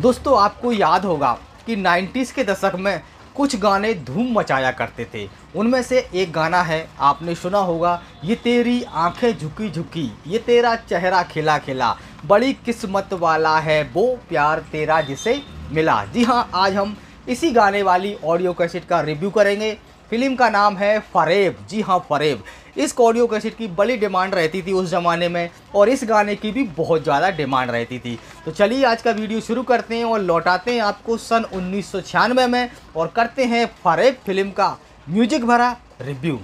दोस्तों आपको याद होगा कि 90s के दशक में कुछ गाने धूम मचाया करते थे उनमें से एक गाना है आपने सुना होगा ये तेरी आंखें झुकी झुकी ये तेरा चेहरा खिला खिला बड़ी किस्मत वाला है वो प्यार तेरा जिसे मिला जी हाँ आज हम इसी गाने वाली ऑडियो कैसेट का रिव्यू करेंगे फिल्म का नाम है फरेब जी हाँ फरेब इस ऑडियो कैसेट की बड़ी डिमांड रहती थी उस ज़माने में और इस गाने की भी बहुत ज़्यादा डिमांड रहती थी तो चलिए आज का वीडियो शुरू करते हैं और लौटाते हैं आपको सन उन्नीस में और करते हैं फरेब फिल्म का म्यूजिक भरा रिव्यू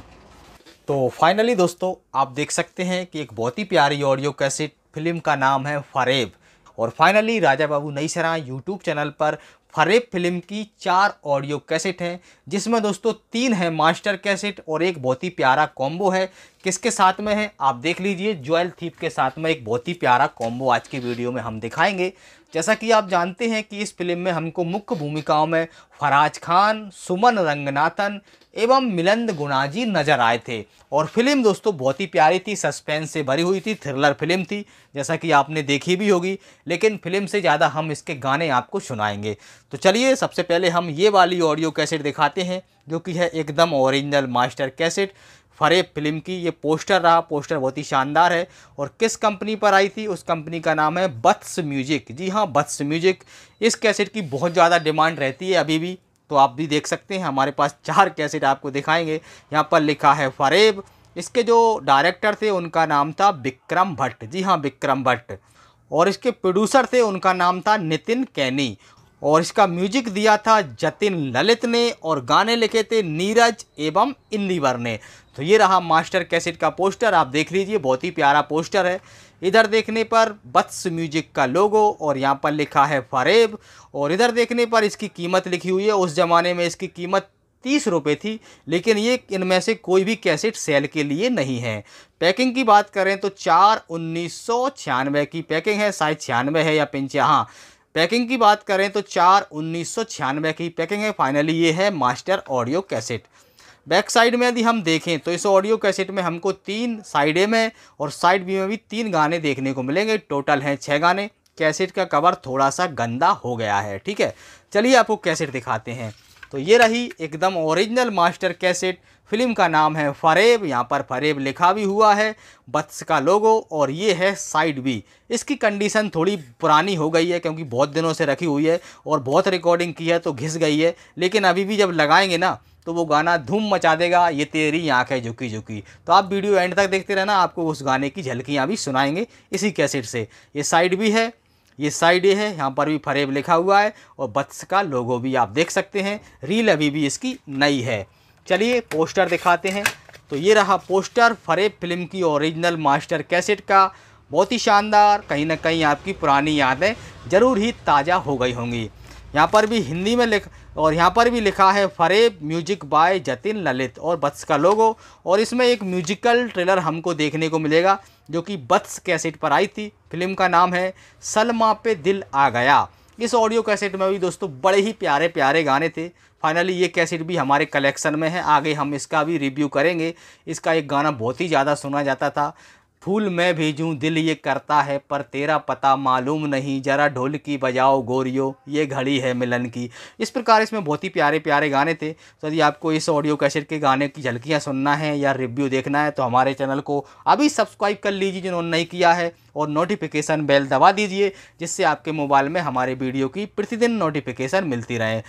तो फाइनली दोस्तों आप देख सकते हैं कि एक बहुत ही प्यारी ऑडियो कैसेट फिल्म का नाम है फरेब और फाइनली राजा बाबू नई सरा यूट्यूब चैनल पर फरेब फिल्म की चार ऑडियो कैसेट हैं जिसमें दोस्तों तीन है मास्टर कैसेट और एक बहुत ही प्यारा कॉम्बो है किसके साथ में है आप देख लीजिए ज्वेल थीप के साथ में एक बहुत ही प्यारा कॉम्बो आज की वीडियो में हम दिखाएंगे जैसा कि आप जानते हैं कि इस फिल्म में हमको मुख्य भूमिकाओं में फराज खान सुमन रंगनाथन एवं मिलंद गुनाजी नज़र आए थे और फिल्म दोस्तों बहुत ही प्यारी थी सस्पेंस से भरी हुई थी थ्रिलर फिल्म थी जैसा कि आपने देखी भी होगी लेकिन फिल्म से ज़्यादा हम इसके गाने आपको सुनाएंगे तो चलिए सबसे पहले हम ये वाली ऑडियो कैसेट दिखाते हैं जो कि है एकदम original master cassette Fareb film की ये पोस्टर रहा पोस्टर बहुत ही शानदार है और किस कंपनी पर आई थी उस कंपनी का नाम है बत्स म्यूजिक जी हाँ बत्स म्यूजिक इस कैसेट की बहुत ज़्यादा डिमांड रहती है अभी भी तो आप भी देख सकते हैं हमारे पास चार कैसेट आपको दिखाएंगे यहाँ पर लिखा है फरेब इसके जो डायरेक्टर थे उनका नाम था विक्रम भट्ट जी हाँ विक्रम भट्ट और इसके प्रोड्यूसर थे उनका नाम था नितिन कैनी और इसका म्यूजिक दिया था जतिन ललित ने और गाने लिखे थे नीरज एवं इंदिवर ने तो ये रहा मास्टर कैसेट का पोस्टर आप देख लीजिए बहुत ही प्यारा पोस्टर है इधर देखने पर बत्स म्यूजिक का लोगो और यहाँ पर लिखा है फरेब और इधर देखने पर इसकी कीमत लिखी हुई है उस ज़माने में इसकी कीमत तीस रुपये थी लेकिन ये इनमें से कोई भी कैसेट सेल के लिए नहीं है पैकिंग की बात करें तो चार उन्नीस सौ छियानवे की पैकिंग है शायद छियानवे है या पिंच हाँ पैकिंग की बात करें तो चार उन्नीस सौ छियानवे की पैकिंग है फाइनली ये है master audio cassette back side में यदि हम देखें तो इस ऑडियो कैसेट में हमको तीन साइड ए में और साइड बी में भी तीन गाने देखने को मिलेंगे टोटल हैं छः गाने कैसेट का कवर थोड़ा सा गंदा हो गया है ठीक है चलिए आपको कैसेट दिखाते हैं तो ये रही एकदम ओरिजिनल मास्टर कैसेट फिल्म का नाम है फरेब यहाँ पर फरेब लिखा भी हुआ है बत्स का लोगो और ये है साइड बी इसकी कंडीशन थोड़ी पुरानी हो गई है क्योंकि बहुत दिनों से रखी हुई है और बहुत रिकॉर्डिंग की है तो घिस गई है लेकिन अभी भी जब लगाएंगे ना तो वो गाना धूम मचा देगा ये तेरी आँखें झुकी झुकी तो आप वीडियो एंड तक देखते रहना आपको उस गाने की झलकियाँ भी सुनाएंगे इसी कैसेट से ये साइड भी है ये साइड है यहाँ पर भी फरेब लिखा हुआ है और बत्स का लोगो भी आप देख सकते हैं रील अभी भी इसकी नई है चलिए पोस्टर दिखाते हैं तो ये रहा पोस्टर फरेब फिल्म की ओरिजिनल मास्टर कैसेट का बहुत ही शानदार कहीं ना कहीं आपकी पुरानी यादें ज़रूर ही ताज़ा हो गई होंगी यहाँ पर भी हिंदी में लिख और यहाँ पर भी लिखा है फरेब म्यूजिक बाय जतिन ललित और बत्स का लोगो और इसमें एक म्यूजिकल ट्रेलर हमको देखने को मिलेगा जो कि बत्स कैसेट पर आई थी फिल्म का नाम है सलमा पे दिल आ गया इस ऑडियो कैसेट में भी दोस्तों बड़े ही प्यारे प्यारे गाने थे फाइनली ये कैसेट भी हमारे कलेक्शन में है आगे हम इसका भी रिव्यू करेंगे इसका एक गाना बहुत ही ज़्यादा सुना जाता था फूल मैं भेजूं दिल ये करता है पर तेरा पता मालूम नहीं जरा ढोल की बजाओ गोरियो ये घड़ी है मिलन की इस प्रकार इसमें बहुत ही प्यारे प्यारे गाने थे तो यदि आपको इस ऑडियो कैसेट के गाने की झलकियाँ सुनना है या रिव्यू देखना है तो हमारे चैनल को अभी सब्सक्राइब कर लीजिए जिन्होंने नहीं किया है और नोटिफिकेशन बेल दबा दीजिए जिससे आपके मोबाइल में हमारे वीडियो की प्रतिदिन नोटिफिकेशन मिलती रहे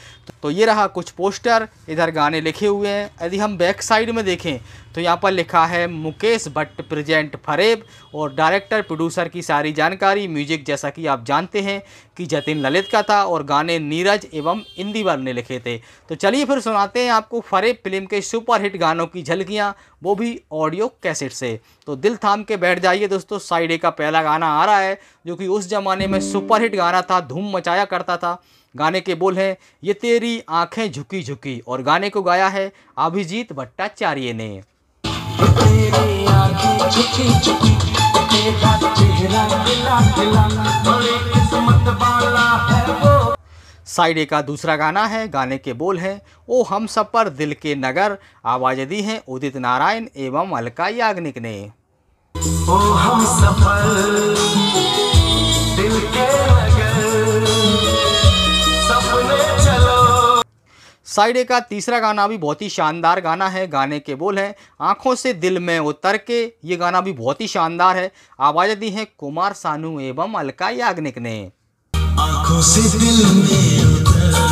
तो ये रहा कुछ पोस्टर इधर गाने लिखे हुए हैं यदि हम बैक साइड में देखें तो यहाँ पर लिखा है मुकेश भट्ट प्रेजेंट फरेब और डायरेक्टर प्रोड्यूसर की सारी जानकारी म्यूजिक जैसा कि आप जानते हैं कि जतिन ललित का था और गाने नीरज एवं इंदिवर ने लिखे थे तो चलिए फिर सुनाते हैं आपको फरेब फिल्म के सुपरहिट गानों की झलकियाँ वो भी ऑडियो कैसेट से तो दिल थाम के बैठ जाइए दोस्तों साइड ए का पैर पहला गाना आ रहा है जो कि उस ज़माने में सुपरहिट गाना था धूम मचाया करता था गाने के बोल हैं ये तेरी आंखें झुकी झुकी और गाने को गाया है अभिजीत भट्टाचार्य ने साइड ए का दूसरा गाना है गाने के बोल हैं ओ हम सब पर दिल के नगर आवाज़ दी हैं उदित नारायण एवं अलका याग्निक ने ओ हम सफल दिल के साइड ए का तीसरा गाना भी बहुत ही शानदार गाना है गाने के बोल हैं आँखों से दिल में उतर के ये गाना भी बहुत ही शानदार है आवाज़ दी है कुमार सानू एवं अलका याग्निक ने आँखों से दिल में उतर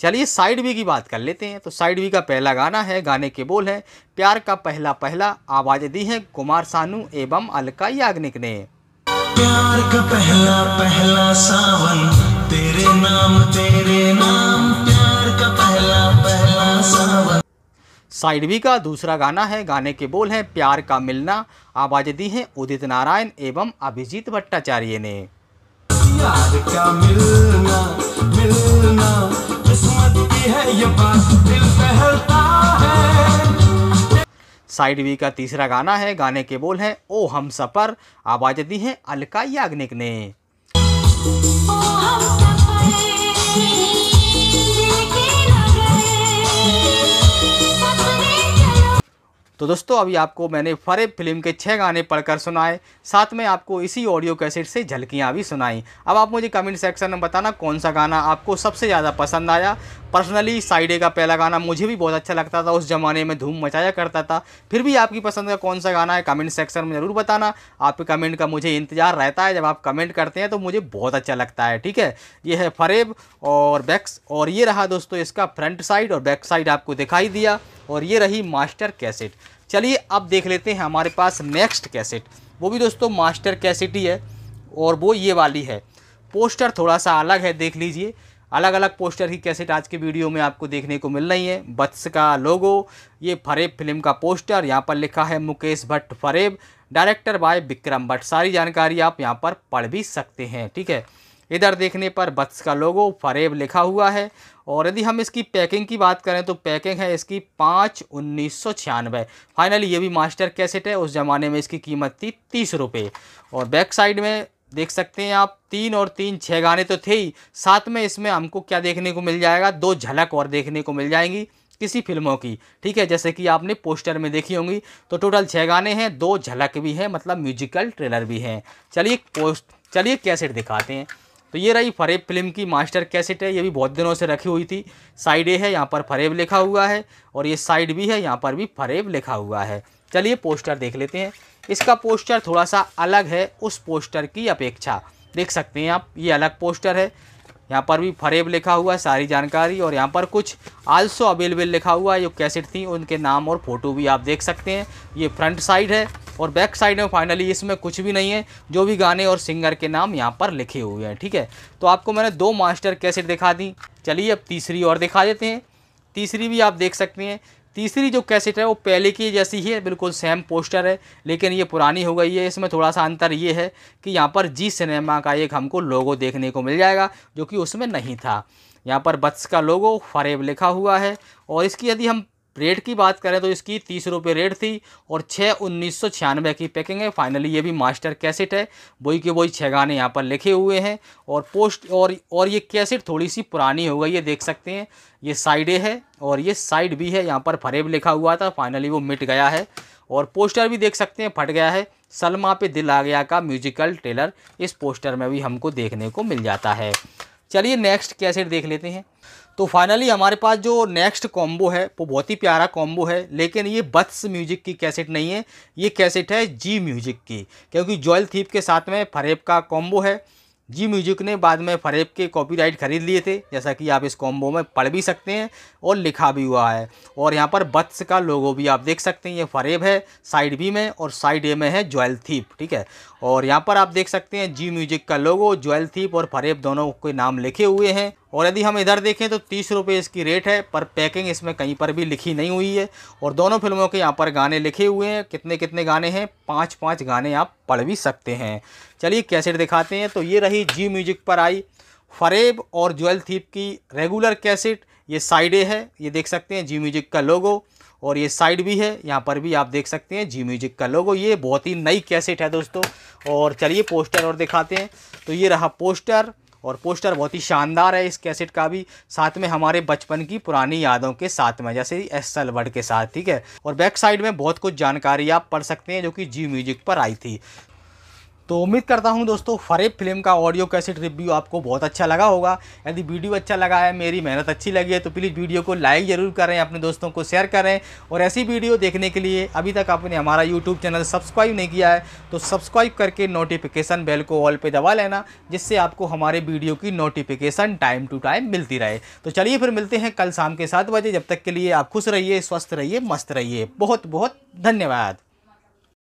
चलिए साइड बी की बात कर लेते हैं तो साइड बी का पहला गाना है गाने के बोल है प्यार का पहला पहला आवाज़ दी है कुमार सानू एवं अलका याग्निक ने प्यार का पहला पहला सावन तेरे नाम तेरे नाम प्यार का पहला पहला सावन साइड बी का दूसरा गाना है गाने के बोल हैं प्यार का मिलना आवाज दी है उदित नारायण एवं अभिजीत भट्टाचार्य ने प्यार का मिलना मिलना साइड वी का तीसरा गाना है गाने के बोल हैं ओ हम सफ़र आवाज़ दी है अलका याग्निक ने ओ हम तो दोस्तों अभी आपको मैंने फरेब फिल्म के छः गाने पढ़कर सुनाए साथ में आपको इसी ऑडियो कैसेट से झलकियाँ भी सुनाई अब आप मुझे कमेंट सेक्शन में बताना कौन सा गाना आपको सबसे ज़्यादा पसंद आया पर्सनली साइडे का पहला गाना मुझे भी बहुत अच्छा लगता था उस ज़माने में धूम मचाया करता था फिर भी आपकी पसंद का कौन सा गाना है कमेंट सेक्शन में ज़रूर बताना आपके कमेंट का मुझे इंतजार रहता है जब आप कमेंट करते हैं तो मुझे बहुत अच्छा लगता है ठीक है ये है फरेब और बैक्स और ये रहा दोस्तों इसका फ्रंट साइड और बैक साइड आपको दिखाई दिया और ये रही मास्टर कैसेट चलिए अब देख लेते हैं हमारे पास नेक्स्ट कैसेट वो भी दोस्तों मास्टर कैसेट ही है और वो ये वाली है पोस्टर थोड़ा सा अलग है देख लीजिए अलग अलग पोस्टर की कैसेट आज के वीडियो में आपको देखने को मिल रही है बत्स का लोगो ये फरेब फिल्म का पोस्टर यहाँ पर लिखा है मुकेश भट्ट फरेब डायरेक्टर बाय विक्रम भट्ट सारी जानकारी आप यहाँ पर पढ़ भी सकते हैं ठीक है इधर देखने पर बत्स का लोगो फरेब लिखा हुआ है और यदि हम इसकी पैकिंग की बात करें तो पैकिंग है इसकी पाँच उन्नीस सौ छियानवे फाइनली ये भी मास्टर कैसेट है उस ज़माने में इसकी कीमत थी तीस रुपये और बैक साइड में देख सकते हैं आप तीन और तीन छः गाने तो थे ही साथ में इसमें हमको क्या देखने को मिल जाएगा दो झलक और देखने को मिल जाएंगी किसी फिल्मों की ठीक है जैसे कि आपने पोस्टर में देखी होंगी तो टोटल छः गाने हैं दो झलक भी हैं मतलब म्यूजिकल ट्रेलर भी हैं चलिए पोस्ट चलिए कैसेट दिखाते हैं तो ये रही फरेब फिल्म की मास्टर कैसेट है ये भी बहुत दिनों से रखी हुई थी साइड ए है यहाँ पर फरेब लिखा हुआ है और ये साइड बी है यहाँ पर भी फरेब लिखा हुआ है चलिए पोस्टर देख लेते हैं इसका पोस्टर थोड़ा सा अलग है उस पोस्टर की अपेक्षा देख सकते हैं आप ये अलग पोस्टर है यहाँ पर भी फरेब लिखा हुआ है सारी जानकारी और यहाँ पर कुछ आल्सो अवेलेबल लिखा हुआ है जो कैसेट थी उनके नाम और फोटो भी आप देख सकते हैं ये फ्रंट साइड है और बैक साइड में फाइनली इसमें कुछ भी नहीं है जो भी गाने और सिंगर के नाम यहाँ पर लिखे हुए हैं ठीक है तो आपको मैंने दो मास्टर कैसेट दिखा दी चलिए अब तीसरी और दिखा देते हैं तीसरी भी आप देख सकते हैं तीसरी जो कैसेट है वो पहले की जैसी ही है बिल्कुल सेम पोस्टर है लेकिन ये पुरानी हो गई है इसमें थोड़ा सा अंतर ये है कि यहाँ पर जी सिनेमा का एक हमको लोगो देखने को मिल जाएगा जो कि उसमें नहीं था यहाँ पर बत्स का लोगो फरेब लिखा हुआ है और इसकी यदि हम रेट की बात करें तो इसकी तीस रुपये रेट थी और छः उन्नीस सौ छियानवे की पैकिंग है फाइनली ये भी मास्टर कैसेट है वही के वही छः गाने यहाँ पर लिखे हुए हैं और पोस्ट और और ये कैसेट थोड़ी सी पुरानी हो गई है देख सकते हैं ये साइड है और ये साइड भी है यहाँ पर फरेब लिखा हुआ था फाइनली वो मिट गया है और पोस्टर भी देख सकते हैं फट गया है सलमा पे दिल आ गया का म्यूजिकल ट्रेलर इस पोस्टर में भी हमको देखने को मिल जाता है चलिए नेक्स्ट कैसेट देख लेते हैं तो फाइनली हमारे पास जो नेक्स्ट कॉम्बो है वो बहुत ही प्यारा कॉम्बो है लेकिन ये बत्स म्यूजिक की कैसेट नहीं है ये कैसेट है जी म्यूजिक की क्योंकि जॉयल थीप के साथ में फरेब का कॉम्बो है जी म्यूजिक ने बाद में फरेब के कॉपीराइट खरीद लिए थे जैसा कि आप इस कॉम्बो में पढ़ भी सकते हैं और लिखा भी हुआ है और यहाँ पर बत्स का लोगो भी आप देख सकते हैं ये फरेब है साइड बी में और साइड ए में है ज्वेल थीप ठीक है और यहाँ पर आप देख सकते हैं जी म्यूजिक का लोगो ज्वेल थीप और फरेब दोनों के नाम लिखे हुए हैं और यदि हम इधर देखें तो तीस रुपये इसकी रेट है पर पैकिंग इसमें कहीं पर भी लिखी नहीं हुई है और दोनों फिल्मों के यहाँ पर गाने लिखे हुए हैं कितने कितने गाने हैं पाँच पाँच गाने आप पढ़ भी सकते हैं चलिए कैसेट दिखाते हैं तो ये रही जी म्यूजिक पर आई फरेब और ज्वेल थीप की रेगुलर कैसेट ये ए है ये देख सकते हैं जी म्यूजिक का लोगो और ये साइड भी है यहाँ पर भी आप देख सकते हैं जी म्यूजिक का लोगो ये बहुत ही नई कैसेट है दोस्तों और चलिए पोस्टर और दिखाते हैं तो ये रहा पोस्टर और पोस्टर बहुत ही शानदार है इस कैसेट का भी साथ में हमारे बचपन की पुरानी यादों के साथ में जैसे एस सलवर्ड के साथ ठीक है और बैक साइड में बहुत कुछ जानकारी आप पढ़ सकते हैं जो कि जी म्यूजिक पर आई थी तो उम्मीद करता हूं दोस्तों फरेब फिल्म का ऑडियो कैसेट रिव्यू आपको बहुत अच्छा लगा होगा यदि वीडियो अच्छा लगा है मेरी मेहनत अच्छी लगी है तो प्लीज़ वीडियो को लाइक ज़रूर करें अपने दोस्तों को शेयर करें और ऐसी वीडियो देखने के लिए अभी तक आपने हमारा यूट्यूब चैनल सब्सक्राइब नहीं किया है तो सब्सक्राइब करके नोटिफिकेशन बेल को ऑल पर दबा लेना जिससे आपको हमारे वीडियो की नोटिफिकेशन टाइम टू टाइम मिलती रहे तो चलिए फिर मिलते हैं कल शाम के सात बजे जब तक के लिए आप खुश रहिए स्वस्थ रहिए मस्त रहिए बहुत बहुत धन्यवाद